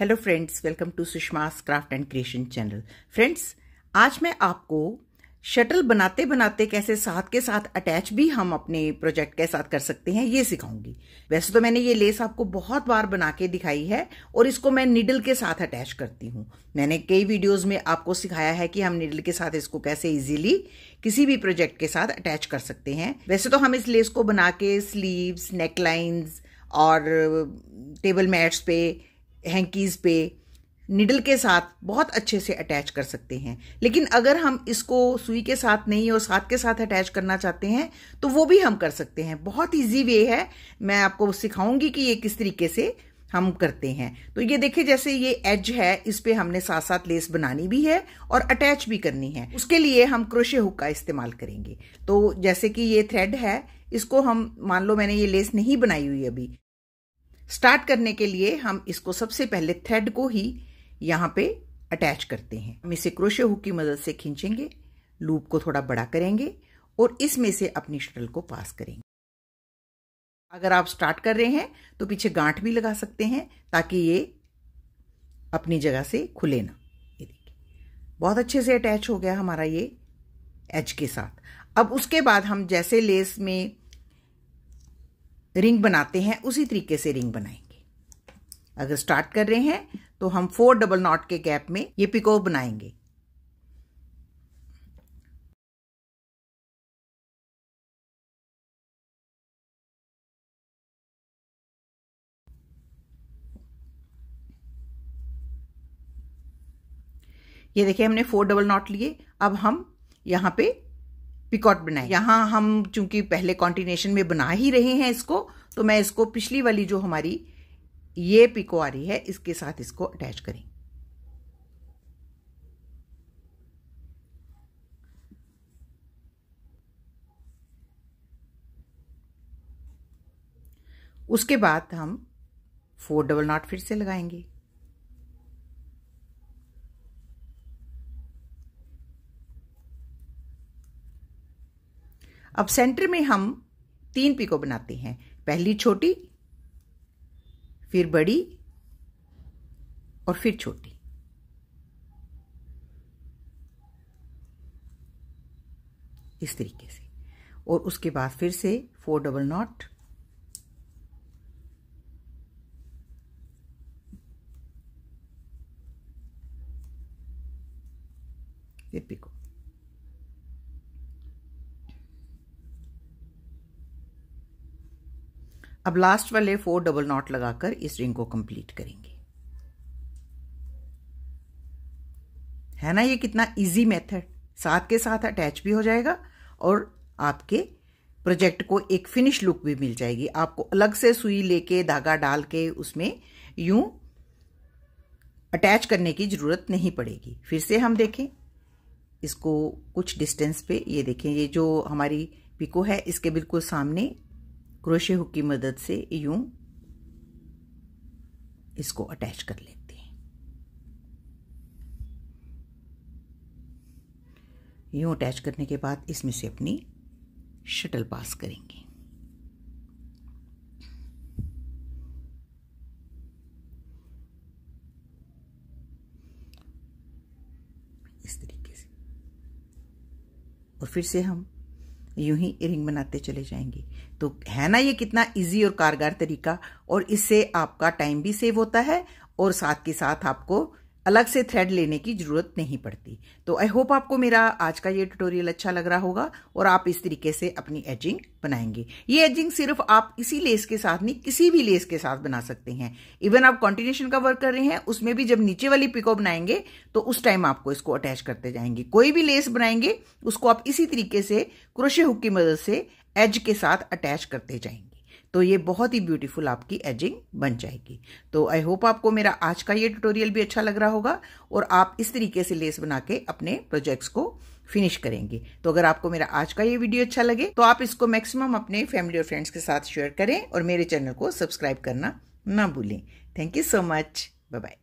hello friends welcome to Sushma craft and creation channel friends आज मैं आपको शटल बनाते बनाते कैसे साथ के साथ अटैच भी हम अपने प्रोजेक्ट के साथ कर सकते हैं ये सिखाऊंगी वैसे तो मैंने ये लेस आपको बहुत बार बना के दिखाई है और इसको मैं निडल के साथ अटैच करती हूँ मैंने कई वीडियोज में आपको सिखाया है कि हम निडल के साथ इसको कैसे इजिली किसी भी प्रोजेक्ट के साथ अटैच कर सकते हैं वैसे तो हम इस लेस को बना के स्लीव्स नेकलाइंस और टेबल मैट्स पे हैंकीज़ पे निडल के साथ बहुत अच्छे से अटैच कर सकते हैं लेकिन अगर हम इसको सुई के साथ नहीं और साथ के साथ अटैच करना चाहते हैं तो वो भी हम कर सकते हैं बहुत इजी वे है मैं आपको सिखाऊंगी कि ये किस तरीके से हम करते हैं तो ये देखिए जैसे ये एज है इस पर हमने साथ साथ लेस बनानी भी है और अटैच भी करनी है उसके लिए हम क्रोशे हुक का इस्तेमाल करेंगे तो जैसे कि ये थ्रेड है इसको हम मान लो मैंने ये लेस नहीं बनाई हुई अभी स्टार्ट करने के लिए हम इसको सबसे पहले थ्रेड को ही यहाँ पे अटैच करते हैं हम इसे क्रोशे हुक की मदद से खींचेंगे लूप को थोड़ा बड़ा करेंगे और इसमें से अपनी शटल को पास करेंगे अगर आप स्टार्ट कर रहे हैं तो पीछे गांठ भी लगा सकते हैं ताकि ये अपनी जगह से खुले ना ये देखिए बहुत अच्छे से अटैच हो गया हमारा ये एच के साथ अब उसके बाद हम जैसे लेस में रिंग बनाते हैं उसी तरीके से रिंग बनाएंगे अगर स्टार्ट कर रहे हैं तो हम फोर डबल नॉट के गैप में ये पिको बनाएंगे ये देखिए हमने फोर डबल नॉट लिए अब हम यहां पे पिकॉट बनाए यहाँ हम चूंकि पहले कॉन्टिनेशन में बना ही रहे हैं इसको तो मैं इसको पिछली वाली जो हमारी ये पिको आ रही है इसके साथ इसको अटैच करें उसके बाद हम फोर डबल नॉट फिर से लगाएंगे अब सेंटर में हम तीन पिको बनाते हैं पहली छोटी फिर बड़ी और फिर छोटी इस तरीके से और उसके बाद फिर से फोर डबल नॉट फिर पिको अब लास्ट वाले फोर डबल नॉट लगाकर इस रिंग को कंप्लीट करेंगे है ना ये कितना इजी मेथड साथ के साथ अटैच भी हो जाएगा और आपके प्रोजेक्ट को एक फिनिश लुक भी मिल जाएगी आपको अलग से सुई लेके धागा डाल के उसमें यूं अटैच करने की ज़रूरत नहीं पड़ेगी फिर से हम देखें इसको कुछ डिस्टेंस पे ये देखें ये जो हमारी पिको है इसके बिल्कुल सामने क्रोशे हुक की मदद से यूं इसको अटैच कर लेते हैं यूं अटैच करने के बाद इसमें से अपनी शटल पास करेंगे इस तरीके से और फिर से हम यूं ही इरिंग बनाते चले जाएंगे तो है ना ये कितना इजी और कारगर तरीका और इससे आपका टाइम भी सेव होता है और साथ के साथ आपको अलग से थ्रेड लेने की ज़रूरत नहीं पड़ती तो आई होप आपको मेरा आज का ये ट्यूटोरियल अच्छा लग रहा होगा और आप इस तरीके से अपनी एजिंग बनाएंगे ये एजिंग सिर्फ आप इसी लेस के साथ नहीं किसी भी लेस के साथ बना सकते हैं इवन आप कॉन्टिन्यूशन का वर्क कर रहे हैं उसमें भी जब नीचे वाली पिको बनाएंगे तो उस टाइम आपको इसको अटैच करते जाएंगे कोई भी लेस बनाएंगे उसको आप इसी तरीके से क्रोशे हुक की मदद से एज के साथ अटैच करते जाएंगे तो ये बहुत ही ब्यूटीफुल आपकी एजिंग बन जाएगी तो आई होप आपको मेरा आज का ये ट्यूटोरियल भी अच्छा लग रहा होगा और आप इस तरीके से लेस बना के अपने प्रोजेक्ट्स को फिनिश करेंगे तो अगर आपको मेरा आज का ये वीडियो अच्छा लगे तो आप इसको मैक्सिमम अपने फैमिली और फ्रेंड्स के साथ शेयर करें और मेरे चैनल को सब्सक्राइब करना ना भूलें thank you so much bye bye